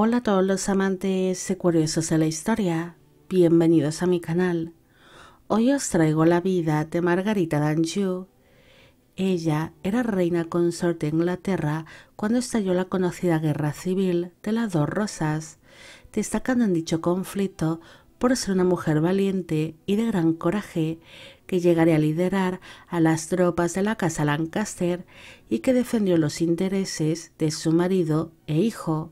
Hola a todos los amantes y curiosos de la historia, bienvenidos a mi canal. Hoy os traigo la vida de Margarita d'Anjou. Ella era reina consorte de Inglaterra cuando estalló la conocida Guerra Civil de las Dos Rosas, destacando en dicho conflicto por ser una mujer valiente y de gran coraje que llegaría a liderar a las tropas de la casa Lancaster y que defendió los intereses de su marido e hijo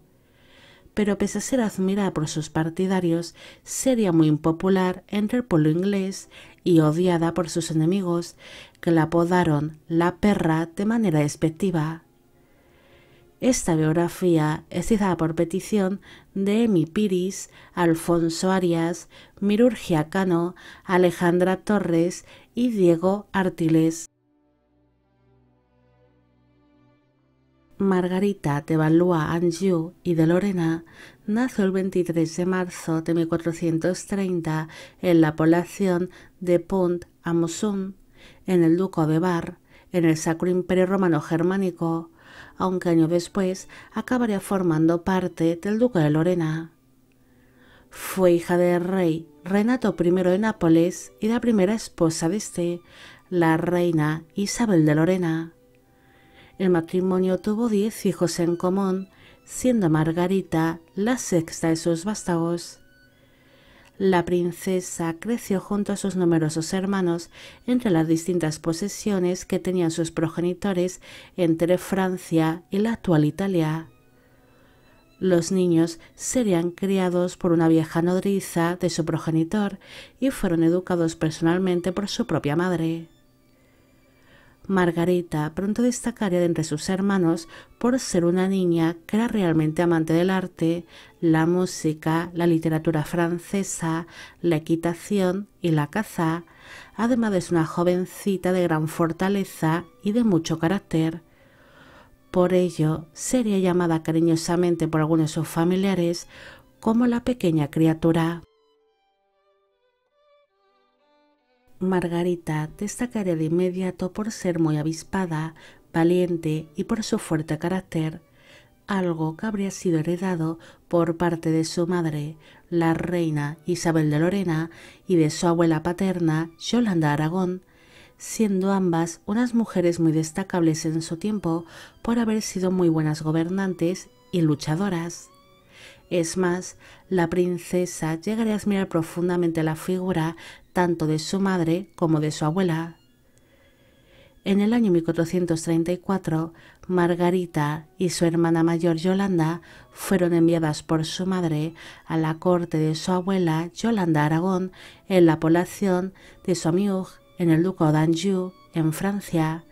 pero pese a ser admirada por sus partidarios, sería muy impopular entre el pueblo inglés y odiada por sus enemigos, que la apodaron la perra de manera despectiva. Esta biografía es citada por petición de Emi Piris, Alfonso Arias, Mirurgia Cano, Alejandra Torres y Diego Artiles. Margarita de Valois Anjou y de Lorena nació el 23 de marzo de 1430 en la población de pont a en el Duco de Bar, en el Sacro Imperio Romano Germánico, aunque año después acabaría formando parte del Duque de Lorena. Fue hija del rey Renato I de Nápoles y la primera esposa de este, la reina Isabel de Lorena. El matrimonio tuvo diez hijos en común, siendo Margarita la sexta de sus vástagos. La princesa creció junto a sus numerosos hermanos entre las distintas posesiones que tenían sus progenitores entre Francia y la actual Italia. Los niños serían criados por una vieja nodriza de su progenitor y fueron educados personalmente por su propia madre. Margarita pronto destacaría de entre sus hermanos por ser una niña que era realmente amante del arte, la música, la literatura francesa, la equitación y la caza, además de una jovencita de gran fortaleza y de mucho carácter. Por ello, sería llamada cariñosamente por algunos de sus familiares como la pequeña criatura. Margarita destacaría de inmediato por ser muy avispada, valiente y por su fuerte carácter, algo que habría sido heredado por parte de su madre, la reina Isabel de Lorena, y de su abuela paterna, Yolanda Aragón, siendo ambas unas mujeres muy destacables en su tiempo por haber sido muy buenas gobernantes y luchadoras. Es más, la princesa llegaría a admirar profundamente la figura tanto de su madre como de su abuela. En el año 1434, Margarita y su hermana mayor Yolanda fueron enviadas por su madre a la corte de su abuela Yolanda Aragón en la población de Saumur, en el ducado d'Anjou, en Francia,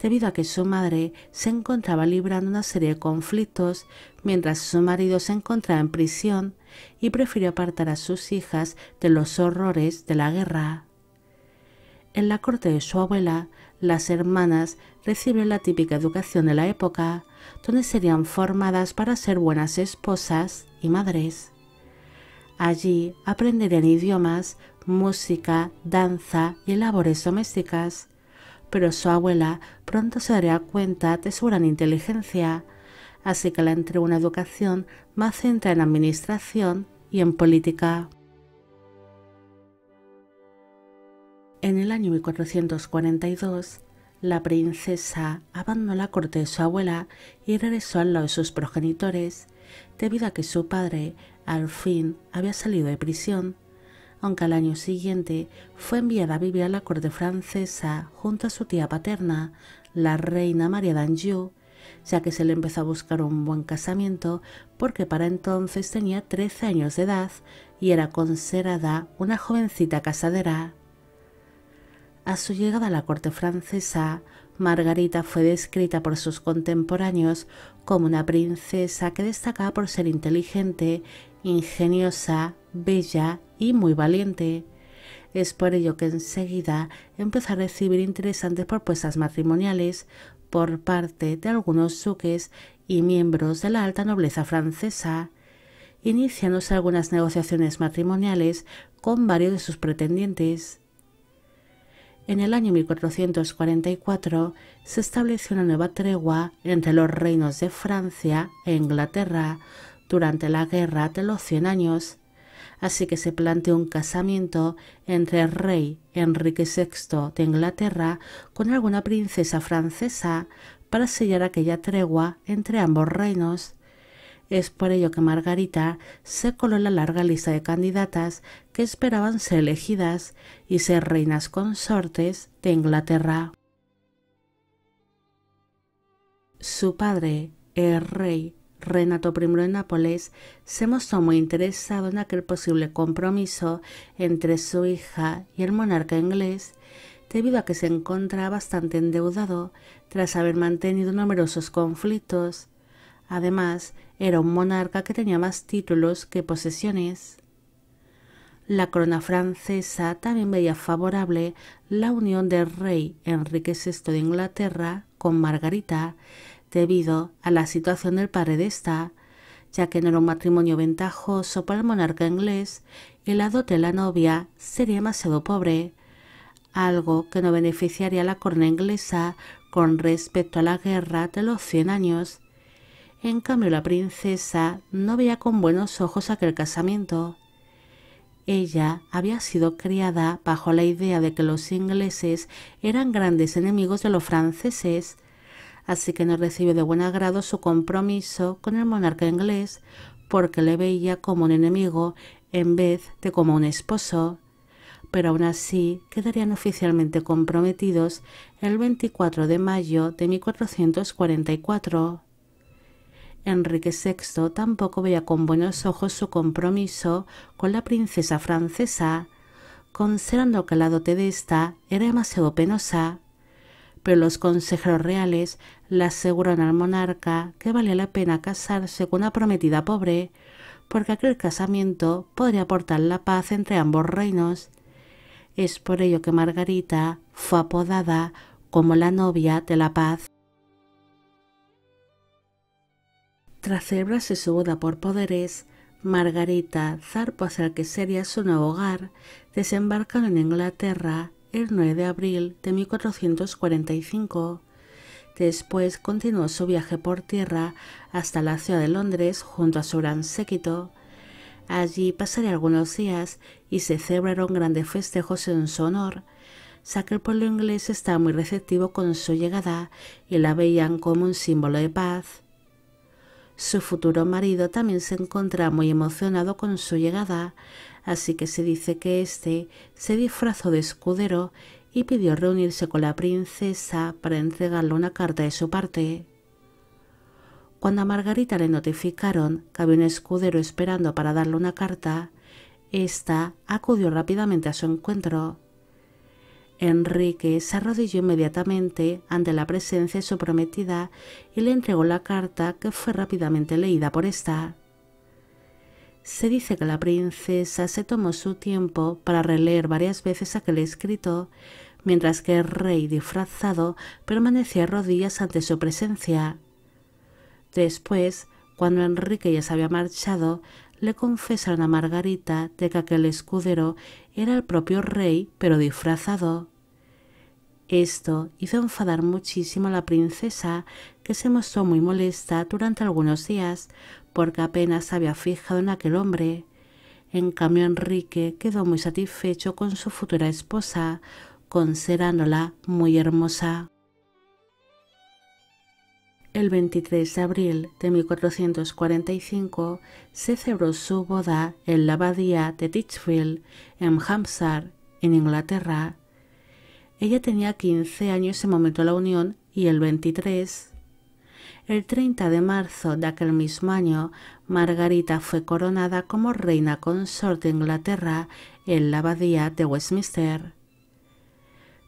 debido a que su madre se encontraba librando una serie de conflictos mientras su marido se encontraba en prisión y prefirió apartar a sus hijas de los horrores de la guerra. En la corte de su abuela, las hermanas reciben la típica educación de la época, donde serían formadas para ser buenas esposas y madres. Allí aprenderían idiomas, música, danza y labores domésticas, pero su abuela pronto se daría cuenta de su gran inteligencia, así que la entró una educación más centrada en administración y en política. En el año 1442, la princesa abandonó la corte de su abuela y regresó al lado de sus progenitores, debido a que su padre al fin había salido de prisión, aunque al año siguiente fue enviada a vivir a la corte francesa junto a su tía paterna, la reina María d'Anjou, ya que se le empezó a buscar un buen casamiento porque para entonces tenía trece años de edad y era considerada una jovencita casadera. A su llegada a la corte francesa, Margarita fue descrita por sus contemporáneos como una princesa que destacaba por ser inteligente, ingeniosa, bella y muy valiente. Es por ello que enseguida empezó a recibir interesantes propuestas matrimoniales, por parte de algunos suques y miembros de la alta nobleza francesa, iniciándose algunas negociaciones matrimoniales con varios de sus pretendientes. En el año 1444 se estableció una nueva tregua entre los reinos de Francia e Inglaterra durante la Guerra de los Cien Años, así que se planteó un casamiento entre el rey Enrique VI de Inglaterra con alguna princesa francesa para sellar aquella tregua entre ambos reinos. Es por ello que Margarita se coló en la larga lista de candidatas que esperaban ser elegidas y ser reinas consortes de Inglaterra. Su padre, el rey Renato I de Nápoles se mostró muy interesado en aquel posible compromiso entre su hija y el monarca inglés, debido a que se encontraba bastante endeudado tras haber mantenido numerosos conflictos. Además, era un monarca que tenía más títulos que posesiones. La corona francesa también veía favorable la unión del rey Enrique VI de Inglaterra con Margarita, debido a la situación del padre de esta, ya que no era un matrimonio ventajoso para el monarca inglés el la de la novia sería demasiado pobre, algo que no beneficiaría a la corona inglesa con respecto a la guerra de los cien años. En cambio, la princesa no veía con buenos ojos aquel casamiento. Ella había sido criada bajo la idea de que los ingleses eran grandes enemigos de los franceses así que no recibió de buen agrado su compromiso con el monarca inglés porque le veía como un enemigo en vez de como un esposo, pero aún así quedarían oficialmente comprometidos el 24 de mayo de 1444. Enrique VI tampoco veía con buenos ojos su compromiso con la princesa francesa, considerando que la dote de ésta era demasiado penosa pero los consejeros reales le aseguran al monarca que vale la pena casarse con una prometida pobre, porque aquel casamiento podría aportar la paz entre ambos reinos. Es por ello que Margarita fue apodada como la novia de la paz. Tras celebrarse su boda por poderes, Margarita zarpo hacia el que sería su nuevo hogar, desembarcan en Inglaterra el 9 de abril de 1445. Después continuó su viaje por tierra hasta la ciudad de Londres junto a su gran séquito. Allí pasaría algunos días y se celebraron grandes festejos en su honor, ya el inglés estaba muy receptivo con su llegada y la veían como un símbolo de paz. Su futuro marido también se encontraba muy emocionado con su llegada, Así que se dice que éste se disfrazó de escudero y pidió reunirse con la princesa para entregarle una carta de su parte. Cuando a Margarita le notificaron que había un escudero esperando para darle una carta, ésta acudió rápidamente a su encuentro. Enrique se arrodilló inmediatamente ante la presencia de su prometida y le entregó la carta que fue rápidamente leída por ésta. Se dice que la princesa se tomó su tiempo para releer varias veces aquel escrito, mientras que el rey disfrazado permanecía rodillas ante su presencia. Después, cuando Enrique ya se había marchado, le confesaron a Margarita de que aquel escudero era el propio rey, pero disfrazado. Esto hizo enfadar muchísimo a la princesa, que se mostró muy molesta durante algunos días, porque apenas había fijado en aquel hombre. En cambio, Enrique quedó muy satisfecho con su futura esposa, considerándola muy hermosa. El 23 de abril de 1445 se celebró su boda en la abadía de Titchfield, en Hampshire, en Inglaterra. Ella tenía 15 años en momento de la unión y el 23 el 30 de marzo de aquel mismo año, Margarita fue coronada como reina consorte de Inglaterra en la abadía de Westminster.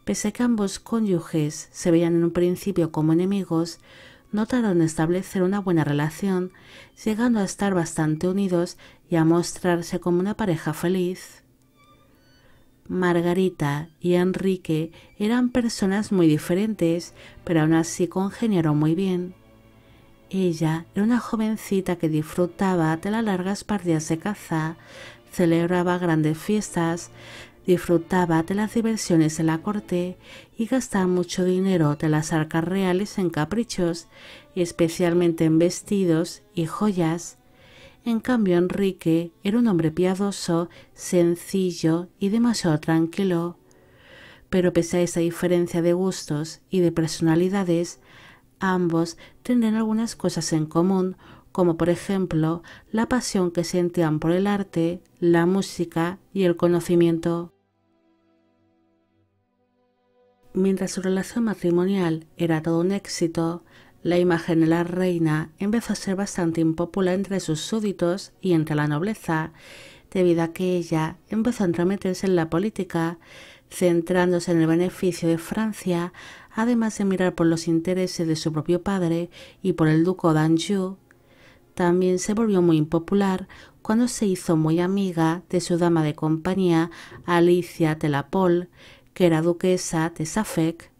Pese que ambos cónyuges se veían en un principio como enemigos, notaron establecer una buena relación, llegando a estar bastante unidos y a mostrarse como una pareja feliz. Margarita y Enrique eran personas muy diferentes, pero aún así congeniaron muy bien. Ella era una jovencita que disfrutaba de las largas partidas de caza, celebraba grandes fiestas, disfrutaba de las diversiones de la corte y gastaba mucho dinero de las arcas reales en caprichos, especialmente en vestidos y joyas. En cambio, Enrique era un hombre piadoso, sencillo y demasiado tranquilo. Pero pese a esa diferencia de gustos y de personalidades, Ambos tendrán algunas cosas en común, como por ejemplo la pasión que sentían por el arte, la música y el conocimiento. Mientras su relación matrimonial era todo un éxito, la imagen de la reina empezó a ser bastante impopular entre sus súbditos y entre la nobleza, debido a que ella empezó a entrometerse en la política, centrándose en el beneficio de Francia, además de mirar por los intereses de su propio padre y por el duco d'Anjou, también se volvió muy impopular cuando se hizo muy amiga de su dama de compañía, Alicia de la Pole, que era duquesa de Safek.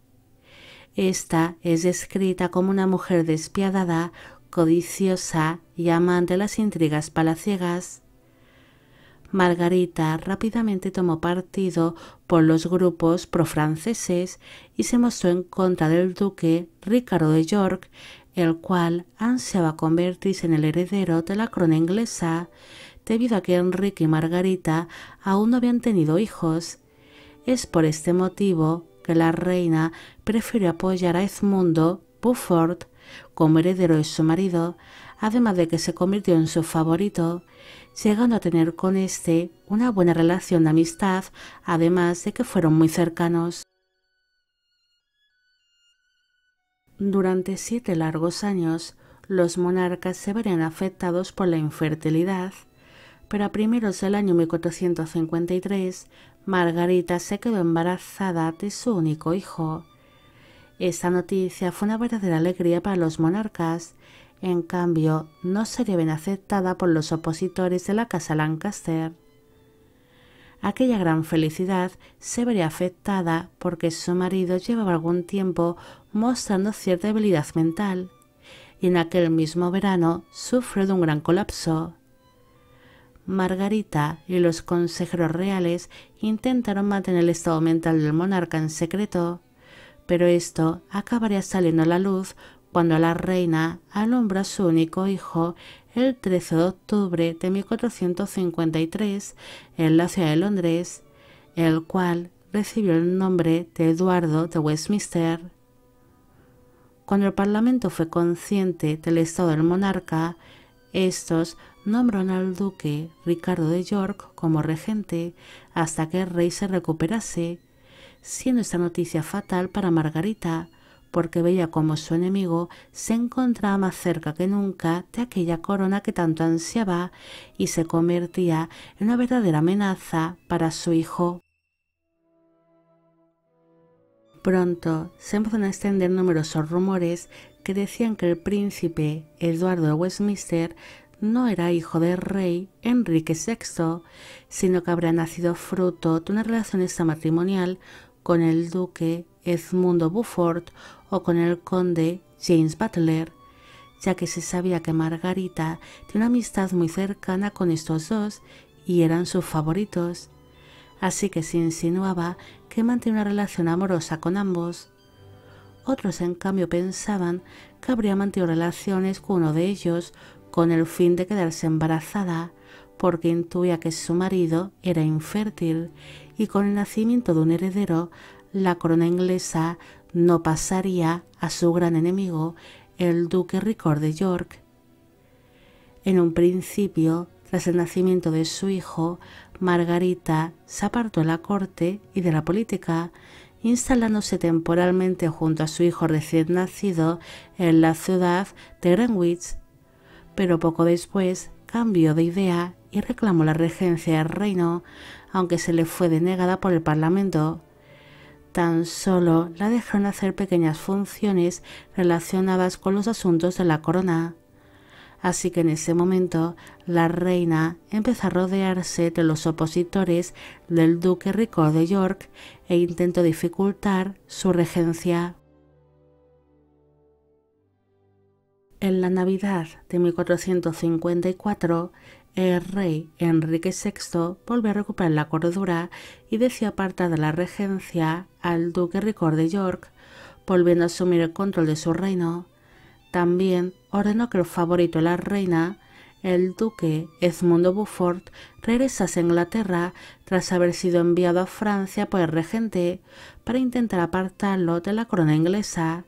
Esta es descrita como una mujer despiadada, codiciosa y amante de las intrigas palaciegas. Margarita rápidamente tomó partido por los grupos profranceses y se mostró en contra del duque Ricardo de York, el cual ansiaba convertirse en el heredero de la corona inglesa, debido a que Enrique y Margarita aún no habían tenido hijos. Es por este motivo que la reina prefirió apoyar a Edmundo Beaufort como heredero de su marido, además de que se convirtió en su favorito, llegando a tener con este una buena relación de amistad, además de que fueron muy cercanos. Durante siete largos años, los monarcas se verían afectados por la infertilidad, pero a primeros del año 1453, Margarita se quedó embarazada de su único hijo. Esta noticia fue una verdadera alegría para los monarcas, en cambio, no sería bien aceptada por los opositores de la Casa Lancaster. Aquella gran felicidad se vería afectada porque su marido llevaba algún tiempo mostrando cierta debilidad mental, y en aquel mismo verano sufrió de un gran colapso. Margarita y los consejeros reales intentaron mantener el estado mental del monarca en secreto, pero esto acabaría saliendo a la luz cuando la reina alumbra a su único hijo el 13 de octubre de 1453 en la ciudad de Londres, el cual recibió el nombre de Eduardo de Westminster. Cuando el Parlamento fue consciente del estado del monarca, estos nombraron al duque Ricardo de York como regente hasta que el rey se recuperase, siendo esta noticia fatal para Margarita, porque veía como su enemigo se encontraba más cerca que nunca de aquella corona que tanto ansiaba y se convertía en una verdadera amenaza para su hijo. Pronto se empezaron a extender numerosos rumores que decían que el príncipe Eduardo de Westminster no era hijo del rey Enrique VI, sino que habría nacido fruto de una relación extramatrimonial con el duque Edmundo Beaufort o con el conde James Butler, ya que se sabía que Margarita tenía una amistad muy cercana con estos dos y eran sus favoritos, así que se insinuaba que mantenía una relación amorosa con ambos. Otros en cambio pensaban que habría mantenido relaciones con uno de ellos con el fin de quedarse embarazada, porque intuía que su marido era infértil y con el nacimiento de un heredero, la corona inglesa no pasaría a su gran enemigo, el duque Ricord de York. En un principio, tras el nacimiento de su hijo, Margarita se apartó de la corte y de la política, instalándose temporalmente junto a su hijo recién nacido en la ciudad de Greenwich, pero poco después cambió de idea y reclamó la regencia del reino, aunque se le fue denegada por el Parlamento. Tan solo la dejaron hacer pequeñas funciones relacionadas con los asuntos de la corona. Así que en ese momento la reina empezó a rodearse de los opositores del duque Rico de York e intentó dificultar su regencia. En la Navidad de 1454, el rey Enrique VI volvió a recuperar la cordura y decidió apartar de la regencia al duque Ricord de York, volviendo a asumir el control de su reino. También ordenó que el favorito de la reina, el duque Edmundo Beaufort, regresase a Inglaterra tras haber sido enviado a Francia por el regente para intentar apartarlo de la corona inglesa.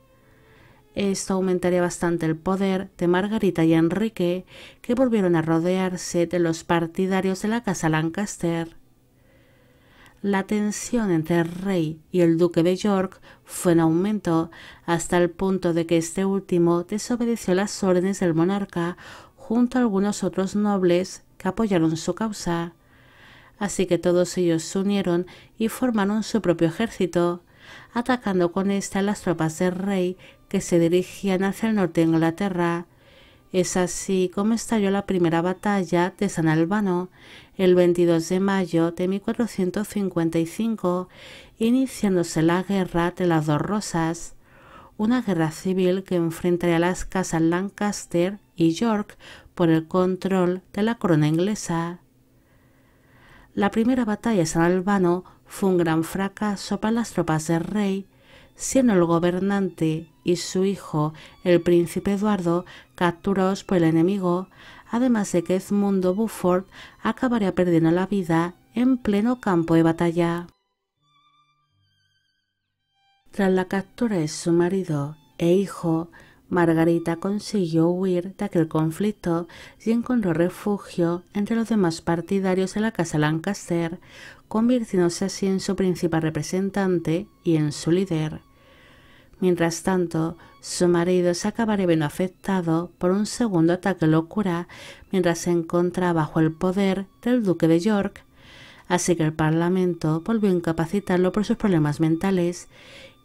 Esto aumentaría bastante el poder de Margarita y Enrique, que volvieron a rodearse de los partidarios de la Casa Lancaster. La tensión entre el rey y el duque de York fue en aumento hasta el punto de que este último desobedeció las órdenes del monarca junto a algunos otros nobles que apoyaron su causa. Así que todos ellos se unieron y formaron su propio ejército, atacando con ésta este las tropas del rey que se dirigían hacia el norte de Inglaterra. Es así como estalló la primera batalla de San Albano el 22 de mayo de 1455, iniciándose la Guerra de las Dos Rosas, una guerra civil que enfrentaría a las casas Lancaster y York por el control de la corona inglesa. La primera batalla de San Albano fue un gran fracaso para las tropas del rey, siendo el gobernante y su hijo, el príncipe Eduardo, capturados por el enemigo, además de que Edmundo Buford acabaría perdiendo la vida en pleno campo de batalla. Tras la captura de su marido e hijo, Margarita consiguió huir de aquel conflicto y encontró refugio entre los demás partidarios de la Casa Lancaster, convirtiéndose así en su principal representante y en su líder. Mientras tanto, su marido se acabaría viendo afectado por un segundo ataque locura mientras se encontraba bajo el poder del duque de York, así que el Parlamento volvió a incapacitarlo por sus problemas mentales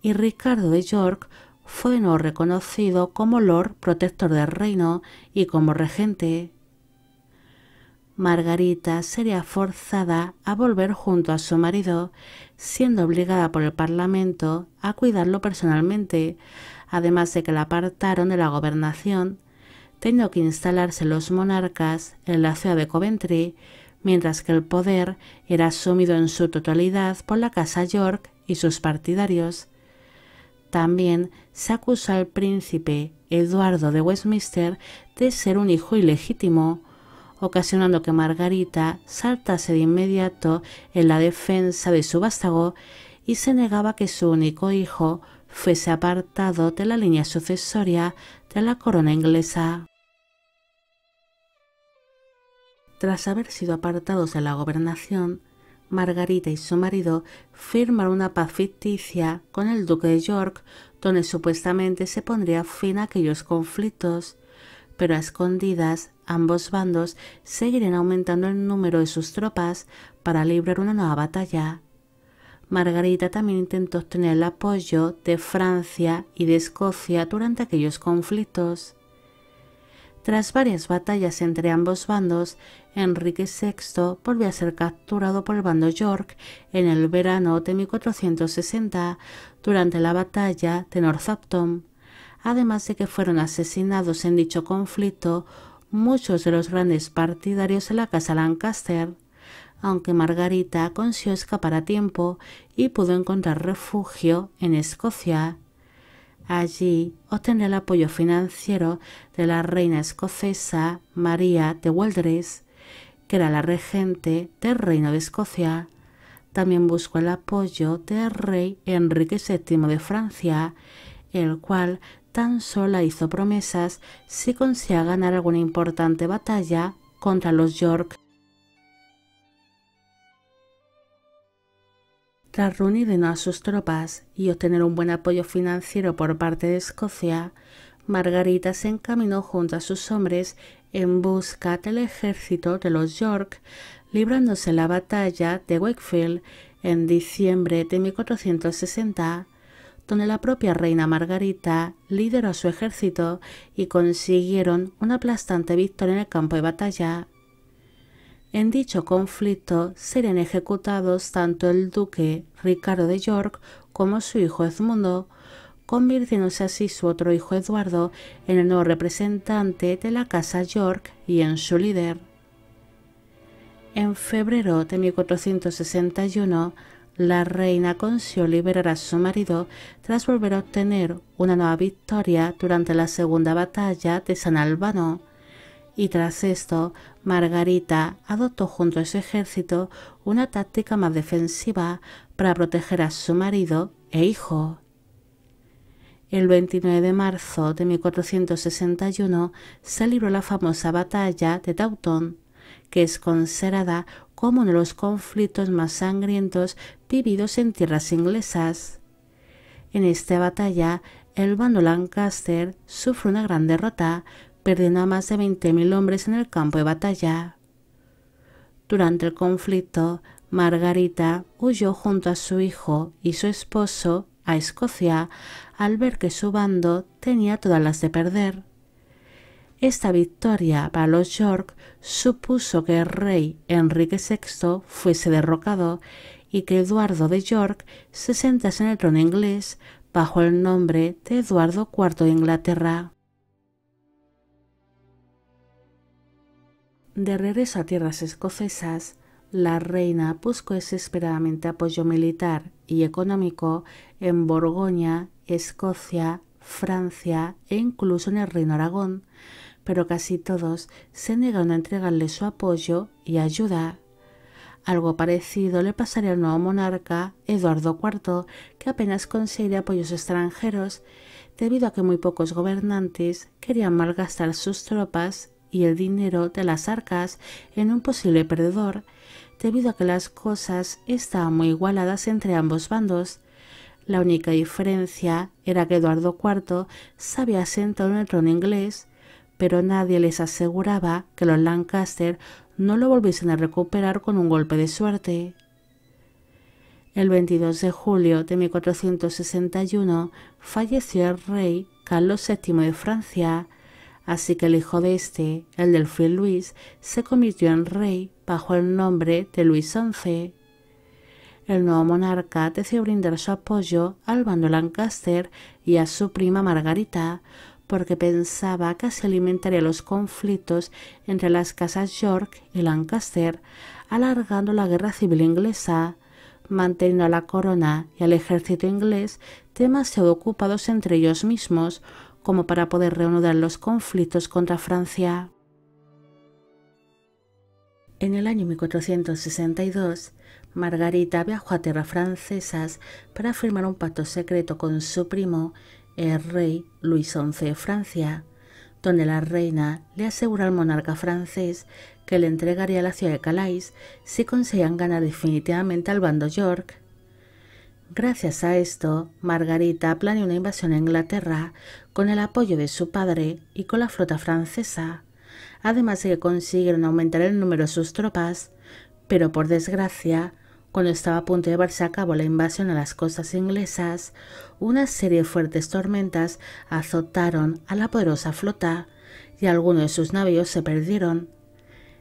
y Ricardo de York fue no reconocido como Lord Protector del Reino y como regente. Margarita sería forzada a volver junto a su marido, siendo obligada por el Parlamento a cuidarlo personalmente, además de que la apartaron de la gobernación, teniendo que instalarse los monarcas en la ciudad de Coventry, mientras que el poder era asumido en su totalidad por la Casa York y sus partidarios. También se acusa al príncipe Eduardo de Westminster de ser un hijo ilegítimo, ocasionando que Margarita saltase de inmediato en la defensa de su vástago y se negaba que su único hijo fuese apartado de la línea sucesoria de la corona inglesa. Tras haber sido apartados de la gobernación, Margarita y su marido firmaron una paz ficticia con el duque de York, donde supuestamente se pondría fin a aquellos conflictos, pero a escondidas Ambos bandos seguirán aumentando el número de sus tropas para librar una nueva batalla. Margarita también intentó obtener el apoyo de Francia y de Escocia durante aquellos conflictos. Tras varias batallas entre ambos bandos, Enrique VI volvió a ser capturado por el bando York en el verano de 1460 durante la batalla de Northampton, además de que fueron asesinados en dicho conflicto muchos de los grandes partidarios de la casa Lancaster, aunque Margarita consiguió escapar a tiempo y pudo encontrar refugio en Escocia. Allí obtendrá el apoyo financiero de la reina escocesa María de Waldres, que era la regente del Reino de Escocia. También buscó el apoyo del rey Enrique VII de Francia, el cual tan sola hizo promesas si conseguía ganar alguna importante batalla contra los York. Tras reunir de a sus tropas y obtener un buen apoyo financiero por parte de Escocia, Margarita se encaminó junto a sus hombres en busca del ejército de los York, librándose la batalla de Wakefield en diciembre de 1460 donde la propia reina Margarita lideró su ejército y consiguieron una aplastante victoria en el campo de batalla. En dicho conflicto serían ejecutados tanto el duque Ricardo de York como su hijo Edmundo, convirtiéndose así su otro hijo Eduardo en el nuevo representante de la Casa York y en su líder. En febrero de 1461, la reina consiguió liberar a su marido tras volver a obtener una nueva victoria durante la segunda batalla de San Albano. Y tras esto, Margarita adoptó junto a su ejército una táctica más defensiva para proteger a su marido e hijo. El 29 de marzo de 1461 se libró la famosa batalla de Tautón, que es considerada como uno de los conflictos más sangrientos vividos en tierras inglesas. En esta batalla, el bando Lancaster sufre una gran derrota, perdiendo a más de 20.000 hombres en el campo de batalla. Durante el conflicto, Margarita huyó junto a su hijo y su esposo a Escocia al ver que su bando tenía todas las de perder. Esta victoria para los York supuso que el rey Enrique VI fuese derrocado y que Eduardo de York se sentase en el trono inglés bajo el nombre de Eduardo IV de Inglaterra. De regreso a tierras escocesas, la reina buscó desesperadamente apoyo militar y económico en Borgoña, Escocia, Francia e incluso en el Reino Aragón, pero casi todos se negaron a entregarle su apoyo y ayuda. Algo parecido le pasaría al nuevo monarca, Eduardo IV, que apenas conseguiría apoyos extranjeros, debido a que muy pocos gobernantes querían malgastar sus tropas y el dinero de las arcas en un posible perdedor, debido a que las cosas estaban muy igualadas entre ambos bandos. La única diferencia era que Eduardo IV sabía asentar en el trono inglés, pero nadie les aseguraba que los Lancaster no lo volviesen a recuperar con un golpe de suerte. El 22 de julio de 1461 falleció el rey Carlos VII de Francia, así que el hijo de este, el delfín Luis, se convirtió en rey bajo el nombre de Luis XI. El nuevo monarca decidió brindar su apoyo al bando Lancaster y a su prima Margarita, porque pensaba que se alimentaría los conflictos entre las casas York y Lancaster, alargando la guerra civil inglesa, manteniendo a la corona y al ejército inglés demasiado ocupados entre ellos mismos como para poder reanudar los conflictos contra Francia. En el año 1462, Margarita viajó a tierras francesas para firmar un pacto secreto con su primo el rey Luis XI de Francia, donde la reina le asegura al monarca francés que le entregaría la ciudad de Calais si conseguían ganar definitivamente al bando York. Gracias a esto, Margarita planea una invasión a Inglaterra con el apoyo de su padre y con la flota francesa, además de que consiguieron aumentar el número de sus tropas, pero por desgracia, cuando estaba a punto de llevarse a cabo la invasión a las costas inglesas, una serie de fuertes tormentas azotaron a la poderosa flota y algunos de sus navíos se perdieron.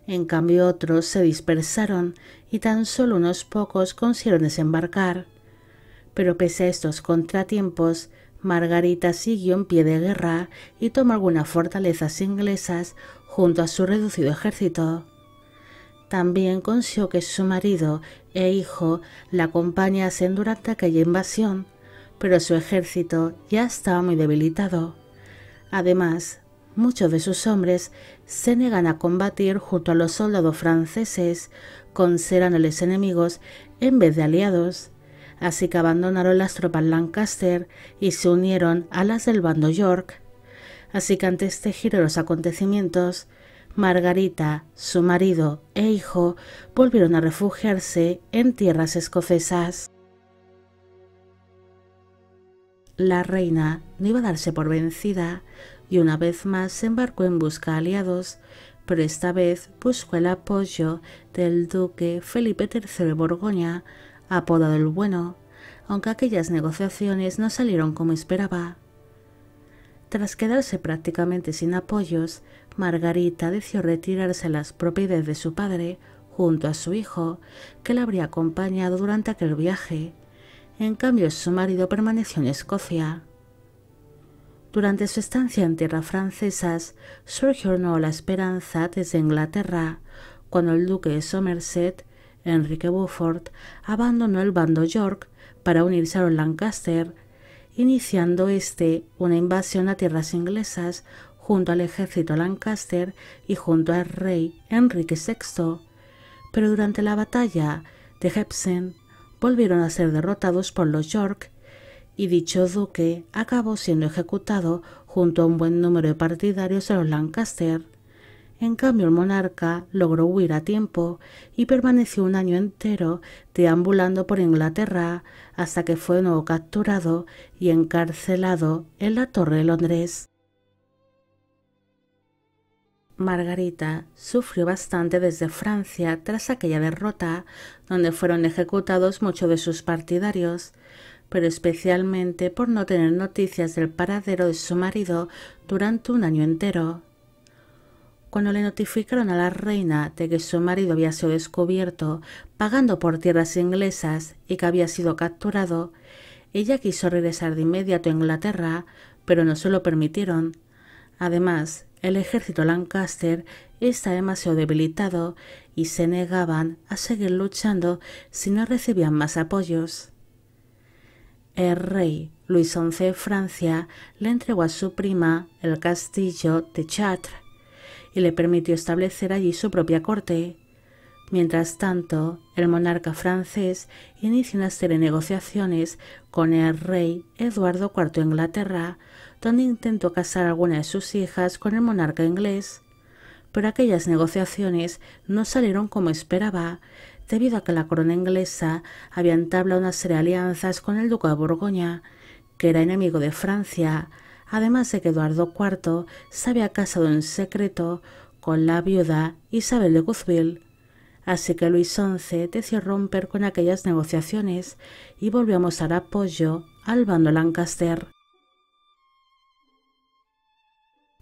En cambio otros se dispersaron y tan solo unos pocos consiguieron desembarcar. Pero pese a estos contratiempos, Margarita siguió en pie de guerra y tomó algunas fortalezas inglesas junto a su reducido ejército. También consiguió que su marido e hijo la acompañasen durante aquella invasión, pero su ejército ya estaba muy debilitado. Además, muchos de sus hombres se negan a combatir junto a los soldados franceses, considerándoles enemigos en vez de aliados. Así que abandonaron las tropas Lancaster y se unieron a las del bando York. Así que ante este giro de los acontecimientos, Margarita, su marido e hijo volvieron a refugiarse en tierras escocesas. La reina no iba a darse por vencida y una vez más se embarcó en busca de aliados, pero esta vez buscó el apoyo del duque Felipe III de Borgoña, apodado el Bueno, aunque aquellas negociaciones no salieron como esperaba. Tras quedarse prácticamente sin apoyos, Margarita decidió retirarse a las propiedades de su padre junto a su hijo, que la habría acompañado durante aquel viaje. En cambio, su marido permaneció en Escocia. Durante su estancia en tierras francesas, surgió no la esperanza desde Inglaterra, cuando el duque de Somerset, Enrique Beaufort, abandonó el bando York para unirse a Lancaster, iniciando este una invasión a tierras inglesas junto al ejército Lancaster y junto al rey Enrique VI, pero durante la batalla de Hepsen volvieron a ser derrotados por los York y dicho duque acabó siendo ejecutado junto a un buen número de partidarios de los Lancaster. En cambio, el monarca logró huir a tiempo y permaneció un año entero deambulando por Inglaterra hasta que fue nuevo capturado y encarcelado en la Torre de Londres. Margarita sufrió bastante desde Francia tras aquella derrota, donde fueron ejecutados muchos de sus partidarios, pero especialmente por no tener noticias del paradero de su marido durante un año entero. Cuando le notificaron a la reina de que su marido había sido descubierto pagando por tierras inglesas y que había sido capturado, ella quiso regresar de inmediato a Inglaterra, pero no se lo permitieron. Además, el ejército Lancaster está demasiado debilitado y se negaban a seguir luchando si no recibían más apoyos. El rey Luis XI de Francia le entregó a su prima el castillo de Chartres y le permitió establecer allí su propia corte. Mientras tanto, el monarca francés inició una serie de negociaciones con el rey Eduardo IV de Inglaterra donde intentó casar alguna de sus hijas con el monarca inglés, pero aquellas negociaciones no salieron como esperaba, debido a que la corona inglesa había entablado una serie de alianzas con el duque de Borgoña, que era enemigo de Francia, además de que Eduardo IV se había casado en secreto con la viuda Isabel de Guzville. Así que Luis XI decidió romper con aquellas negociaciones y volvió a mostrar apoyo al bando Lancaster.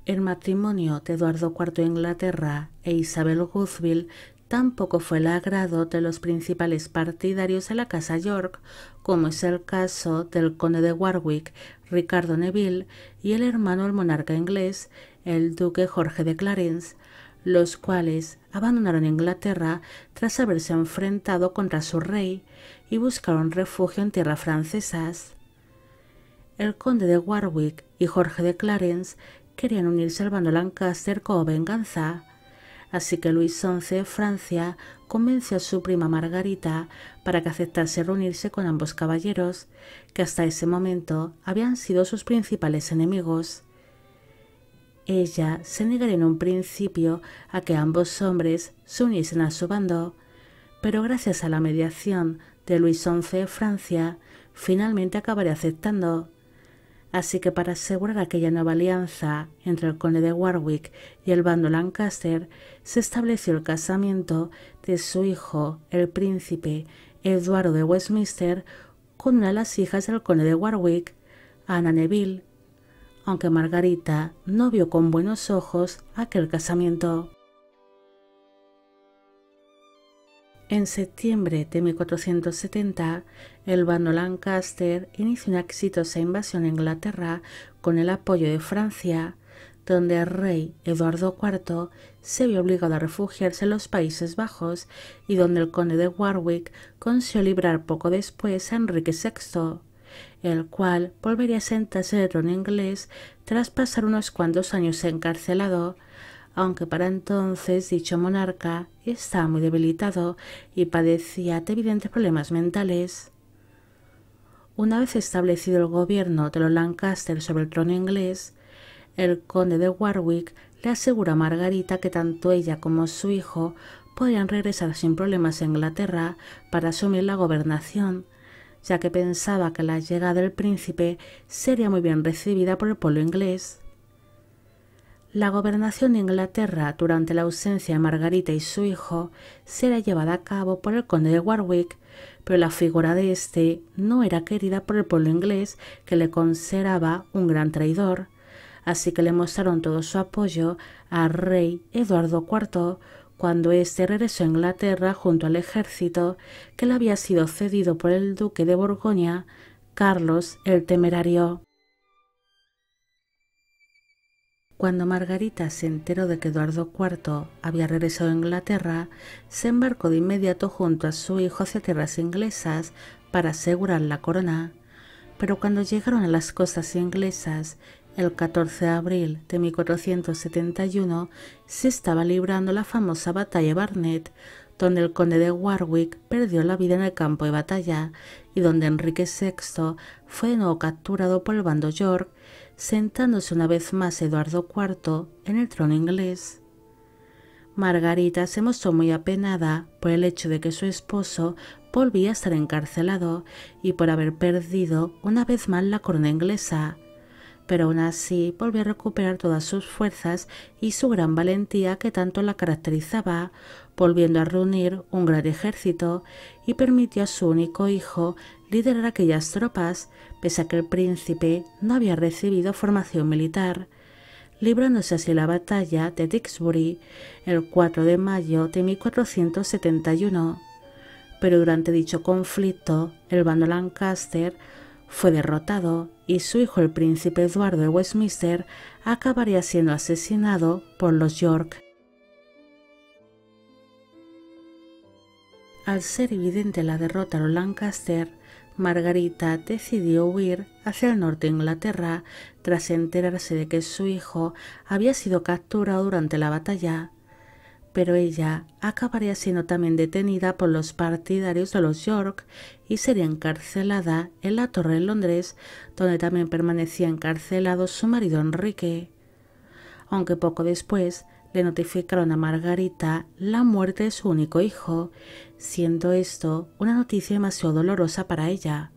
El matrimonio de Eduardo IV de Inglaterra e Isabel Guthville tampoco fue el agrado de los principales partidarios de la Casa York, como es el caso del conde de Warwick, Ricardo Neville, y el hermano del monarca inglés, el duque Jorge de Clarence, los cuales abandonaron Inglaterra tras haberse enfrentado contra su rey y buscaron refugio en tierras francesas. El conde de Warwick y Jorge de Clarence querían unirse al bando Lancaster como venganza. Así que Luis XI de Francia convenció a su prima Margarita para que aceptase reunirse con ambos caballeros, que hasta ese momento habían sido sus principales enemigos. Ella se negaría en un principio a que ambos hombres se uniesen a su bando, pero gracias a la mediación de Luis XI de Francia, finalmente acabaría aceptando así que para asegurar aquella nueva alianza entre el conde de Warwick y el bando Lancaster, se estableció el casamiento de su hijo, el príncipe Eduardo de Westminster, con una de las hijas del conde de Warwick, Ana Neville, aunque Margarita no vio con buenos ojos aquel casamiento. En septiembre de 1470, el bando Lancaster inició una exitosa invasión a Inglaterra con el apoyo de Francia, donde el rey Eduardo IV se vio obligado a refugiarse en los Países Bajos y donde el conde de Warwick consiguió librar poco después a Enrique VI, el cual volvería a sentarse en el inglés tras pasar unos cuantos años encarcelado aunque para entonces dicho monarca estaba muy debilitado y padecía de evidentes problemas mentales. Una vez establecido el gobierno de los Lancaster sobre el trono inglés, el conde de Warwick le asegura a Margarita que tanto ella como su hijo podían regresar sin problemas a Inglaterra para asumir la gobernación, ya que pensaba que la llegada del príncipe sería muy bien recibida por el pueblo inglés. La gobernación de Inglaterra durante la ausencia de Margarita y su hijo será llevada a cabo por el conde de Warwick, pero la figura de este no era querida por el pueblo inglés que le consideraba un gran traidor, así que le mostraron todo su apoyo al rey Eduardo IV cuando éste regresó a Inglaterra junto al ejército que le había sido cedido por el duque de Borgoña, Carlos el Temerario. Cuando Margarita se enteró de que Eduardo IV había regresado a Inglaterra, se embarcó de inmediato junto a su hijo hacia tierras inglesas para asegurar la corona. Pero cuando llegaron a las costas inglesas, el 14 de abril de 1471 se estaba librando la famosa batalla Barnet, donde el conde de Warwick perdió la vida en el campo de batalla y donde Enrique VI fue de nuevo capturado por el bando York sentándose una vez más Eduardo IV en el trono inglés. Margarita se mostró muy apenada por el hecho de que su esposo volvía a estar encarcelado y por haber perdido una vez más la corona inglesa, pero aún así volvió a recuperar todas sus fuerzas y su gran valentía que tanto la caracterizaba, volviendo a reunir un gran ejército y permitió a su único hijo liderar aquellas tropas, pese a que el príncipe no había recibido formación militar, librándose así la batalla de Dixbury el 4 de mayo de 1471. Pero durante dicho conflicto, el bando Lancaster fue derrotado y su hijo el príncipe Eduardo de Westminster acabaría siendo asesinado por los York. Al ser evidente la derrota de los Lancaster, Margarita decidió huir hacia el norte de Inglaterra tras enterarse de que su hijo había sido capturado durante la batalla pero ella acabaría siendo también detenida por los partidarios de los York y sería encarcelada en la torre de Londres, donde también permanecía encarcelado su marido Enrique. Aunque poco después le notificaron a Margarita la muerte de su único hijo, siendo esto una noticia demasiado dolorosa para ella.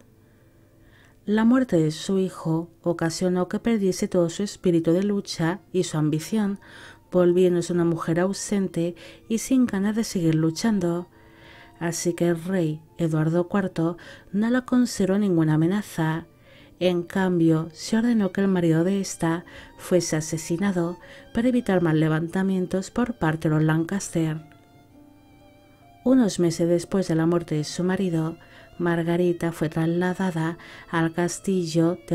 La muerte de su hijo ocasionó que perdiese todo su espíritu de lucha y su ambición, volviéndose una mujer ausente y sin ganas de seguir luchando. Así que el rey Eduardo IV no la consideró ninguna amenaza. En cambio, se ordenó que el marido de esta fuese asesinado para evitar más levantamientos por parte de los Lancaster. Unos meses después de la muerte de su marido, Margarita fue trasladada al castillo de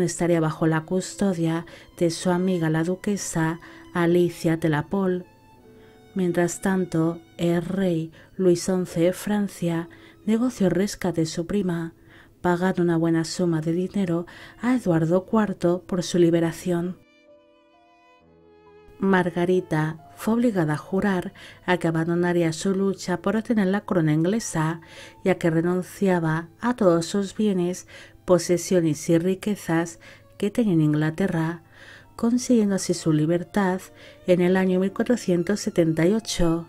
estaría bajo la custodia de su amiga la duquesa Alicia de la Pole. Mientras tanto, el rey Luis XI de Francia negoció el rescate de su prima, pagando una buena suma de dinero a Eduardo IV por su liberación. Margarita fue obligada a jurar a que abandonaría su lucha por obtener la corona inglesa, y a que renunciaba a todos sus bienes posesiones y riquezas que tenía en Inglaterra, consiguiendo así su libertad en el año 1478.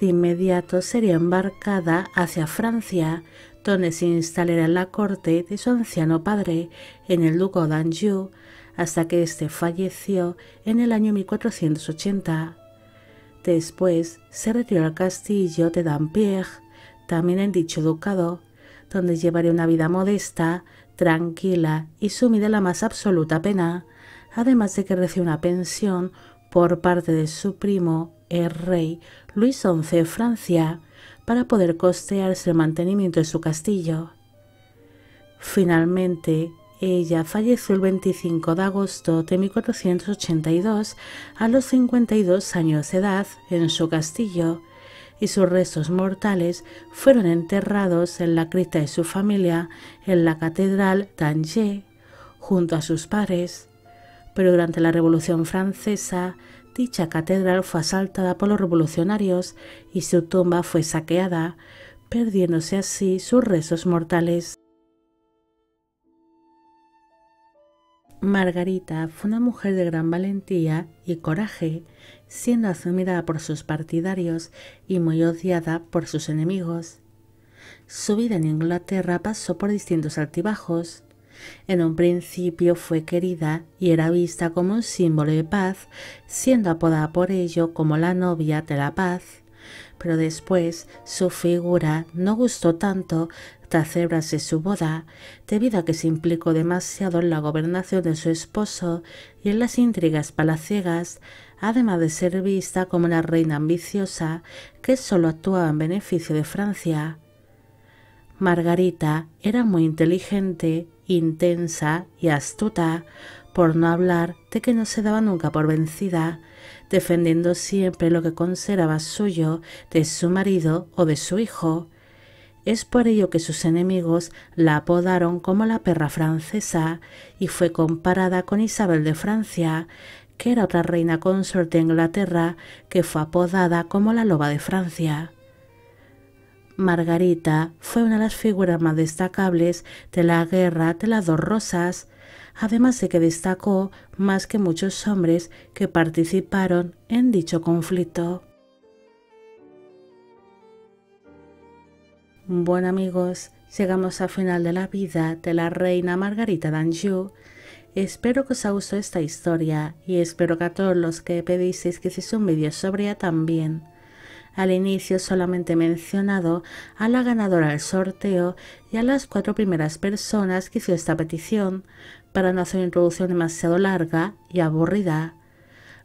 De inmediato sería embarcada hacia Francia, donde se instalará en la corte de su anciano padre, en el de d'Anjou, hasta que éste falleció en el año 1480. Después se retiró al castillo de Dampierre, también en dicho ducado, donde llevaré una vida modesta, tranquila y sumida en la más absoluta pena, además de que recibe una pensión por parte de su primo, el rey Luis XI de Francia, para poder costearse el mantenimiento de su castillo. Finalmente, ella falleció el 25 de agosto de 1482 a los 52 años de edad en su castillo, y sus restos mortales fueron enterrados en la cripta de su familia en la catedral d'Angers junto a sus pares. Pero durante la Revolución Francesa, dicha catedral fue asaltada por los revolucionarios y su tumba fue saqueada, perdiéndose así sus restos mortales. Margarita fue una mujer de gran valentía y coraje, siendo admirada por sus partidarios y muy odiada por sus enemigos. Su vida en Inglaterra pasó por distintos altibajos. En un principio fue querida y era vista como un símbolo de paz, siendo apodada por ello como la novia de la paz. Pero después su figura no gustó tanto cebras su boda, debido a que se implicó demasiado en la gobernación de su esposo y en las intrigas palaciegas, además de ser vista como una reina ambiciosa que solo actuaba en beneficio de Francia. Margarita era muy inteligente, intensa y astuta, por no hablar de que no se daba nunca por vencida, defendiendo siempre lo que consideraba suyo de su marido o de su hijo, es por ello que sus enemigos la apodaron como la perra francesa y fue comparada con Isabel de Francia, que era otra reina consorte de Inglaterra que fue apodada como la loba de Francia. Margarita fue una de las figuras más destacables de la Guerra de las Dos Rosas, además de que destacó más que muchos hombres que participaron en dicho conflicto. Bueno amigos, llegamos al final de la vida de la reina Margarita d'Anjou. Espero que os haya gustado esta historia y espero que a todos los que pedisteis que hiciese un vídeo sobre ella también. Al inicio solamente he mencionado a la ganadora del sorteo y a las cuatro primeras personas que hizo esta petición, para no hacer una introducción demasiado larga y aburrida.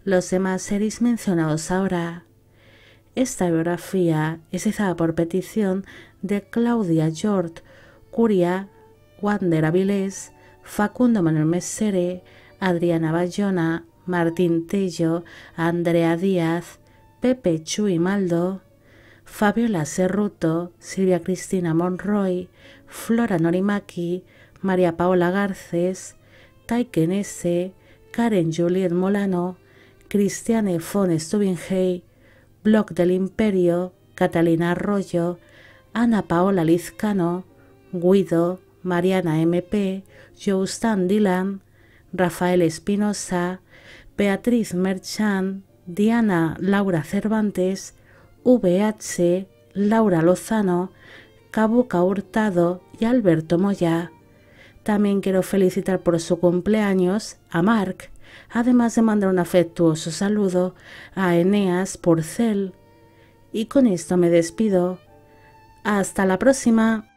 Los demás seréis mencionados ahora. Esta biografía es hecha por petición de Claudia Jord, Curia, Juan Avilés, Facundo Manuel Messere, Adriana Bayona, Martín Tello, Andrea Díaz, Pepe Chuy Maldo, Fabiola Serruto, Silvia Cristina Monroy, Flora Norimaki, María Paola Garces, Taiken S., Karen Juliet Molano, Cristiane von Stubingey, Blog del Imperio, Catalina Arroyo, Ana Paola Lizcano, Guido, Mariana MP, Joustan Dylan, Rafael Espinosa, Beatriz Merchan, Diana Laura Cervantes, VH, Laura Lozano, Cabuca Hurtado y Alberto Moya. También quiero felicitar por su cumpleaños a Mark además de mandar un afectuoso saludo a Eneas Porcel. Y con esto me despido. Hasta la próxima.